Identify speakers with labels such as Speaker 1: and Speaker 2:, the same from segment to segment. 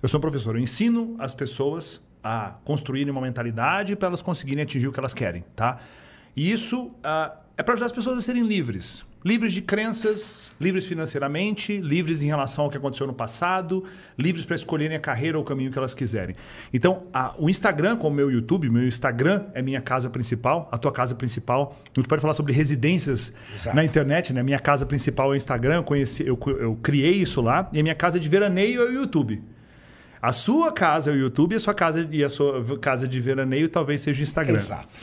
Speaker 1: Eu sou um professor, eu ensino as pessoas a construírem uma mentalidade para elas conseguirem atingir o que elas querem, tá? E isso uh, é para ajudar as pessoas a serem livres. Livres de crenças, livres financeiramente, livres em relação ao que aconteceu no passado, livres para escolherem a carreira ou o caminho que elas quiserem. Então, a, o Instagram, como o meu YouTube, meu Instagram é minha casa principal, a tua casa principal. A gente pode falar sobre residências Exato. na internet, né? Minha casa principal é o Instagram, eu, conheci, eu, eu criei isso lá. E a minha casa é de veraneio é o YouTube. A sua casa é o YouTube, a sua casa e a sua casa de veraneio talvez seja o Instagram. Exato.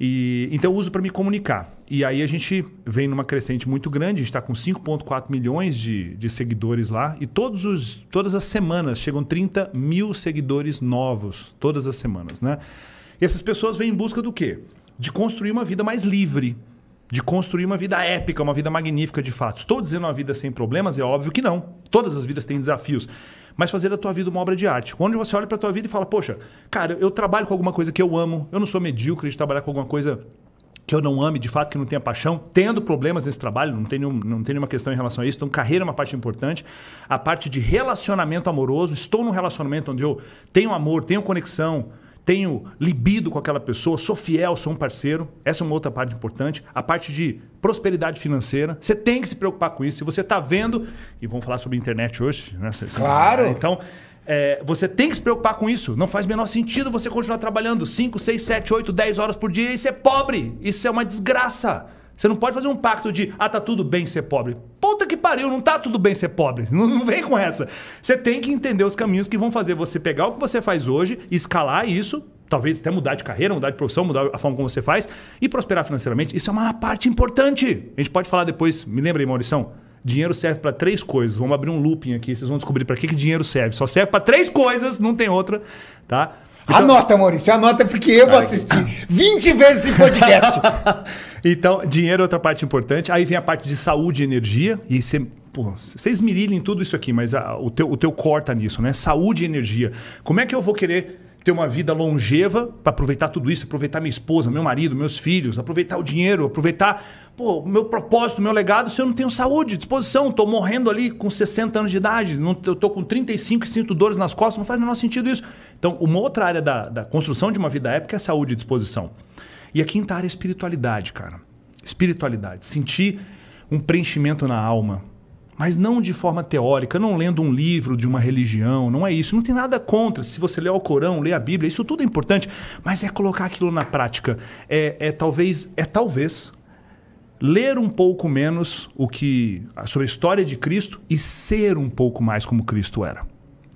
Speaker 1: E, então eu uso para me comunicar. E aí a gente vem numa crescente muito grande, a gente está com 5,4 milhões de, de seguidores lá. E todos os, todas as semanas chegam 30 mil seguidores novos, todas as semanas, né? E essas pessoas vêm em busca do quê? De construir uma vida mais livre de construir uma vida épica, uma vida magnífica de fato. Estou dizendo uma vida sem problemas? É óbvio que não. Todas as vidas têm desafios. Mas fazer a tua vida uma obra de arte. Quando você olha para a tua vida e fala, poxa, cara, eu trabalho com alguma coisa que eu amo, eu não sou medíocre de trabalhar com alguma coisa que eu não ame, de fato, que não tenha paixão, tendo problemas nesse trabalho, não tem, nenhum, não tem nenhuma questão em relação a isso. Então, carreira é uma parte importante. A parte de relacionamento amoroso, estou num relacionamento onde eu tenho amor, tenho conexão, tenho libido com aquela pessoa, sou fiel, sou um parceiro. Essa é uma outra parte importante. A parte de prosperidade financeira. Você tem que se preocupar com isso. Se você está vendo, e vamos falar sobre internet hoje, né? Claro! Né? Então, é, você tem que se preocupar com isso. Não faz menor sentido você continuar trabalhando 5, 6, 7, 8, 10 horas por dia e ser pobre. Isso é uma desgraça. Você não pode fazer um pacto de, ah, tá tudo bem ser pobre. Puta que pariu, não tá tudo bem ser pobre. Não, não vem com essa. Você tem que entender os caminhos que vão fazer você pegar o que você faz hoje, escalar isso, talvez até mudar de carreira, mudar de profissão, mudar a forma como você faz e prosperar financeiramente. Isso é uma parte importante. A gente pode falar depois, me lembra aí, Maurição? Dinheiro serve para três coisas. Vamos abrir um looping aqui, vocês vão descobrir para que, que dinheiro serve. Só serve para três coisas, não tem outra, tá? Então... Anota, Maurício, anota porque eu vou assistir 20 vezes esse podcast. então, dinheiro é outra parte importante. Aí vem a parte de saúde e energia. E você Pô, vocês mirilem tudo isso aqui, mas a, o, teu, o teu corta nisso, né? Saúde e energia. Como é que eu vou querer ter uma vida longeva para aproveitar tudo isso, aproveitar minha esposa, meu marido, meus filhos, aproveitar o dinheiro, aproveitar pô, meu propósito, meu legado, se eu não tenho saúde, disposição, estou morrendo ali com 60 anos de idade, não, eu estou com 35 e sinto dores nas costas, não faz o menor sentido isso. Então, uma outra área da, da construção de uma vida épica é saúde e disposição. E a quinta área é espiritualidade, cara. Espiritualidade, sentir um preenchimento na alma, mas não de forma teórica, não lendo um livro de uma religião, não é isso. Não tem nada contra se você ler o Corão, ler a Bíblia, isso tudo é importante, mas é colocar aquilo na prática. É, é talvez, é talvez ler um pouco menos o que sobre a história de Cristo e ser um pouco mais como Cristo era.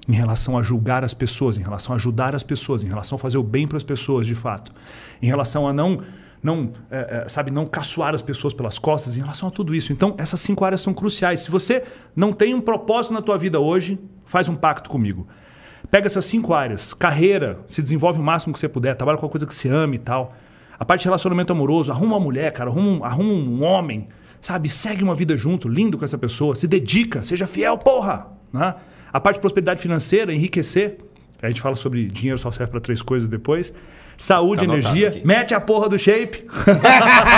Speaker 1: Em relação a julgar as pessoas, em relação a ajudar as pessoas, em relação a fazer o bem para as pessoas, de fato. Em relação a não não é, é, sabe, não caçoar as pessoas pelas costas em relação a tudo isso. Então, essas cinco áreas são cruciais. Se você não tem um propósito na tua vida hoje, faz um pacto comigo. Pega essas cinco áreas, carreira, se desenvolve o máximo que você puder, trabalha com a coisa que você ama e tal. A parte de relacionamento amoroso, arruma uma mulher, cara, arruma, arruma um homem, sabe? Segue uma vida junto, lindo com essa pessoa, se dedica, seja fiel, porra! Né? A parte de prosperidade financeira, enriquecer, a gente fala sobre dinheiro só serve para três coisas depois. Saúde, tá energia, aqui. mete a porra do shape.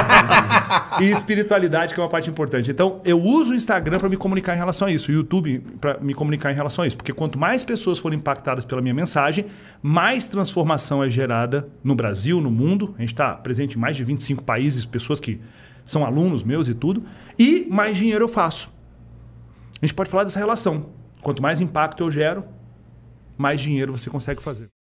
Speaker 1: e espiritualidade, que é uma parte importante. Então, eu uso o Instagram para me comunicar em relação a isso, o YouTube para me comunicar em relação a isso. Porque quanto mais pessoas forem impactadas pela minha mensagem, mais transformação é gerada no Brasil, no mundo. A gente está presente em mais de 25 países, pessoas que são alunos meus e tudo. E mais dinheiro eu faço. A gente pode falar dessa relação. Quanto mais impacto eu gero, mais dinheiro você consegue fazer.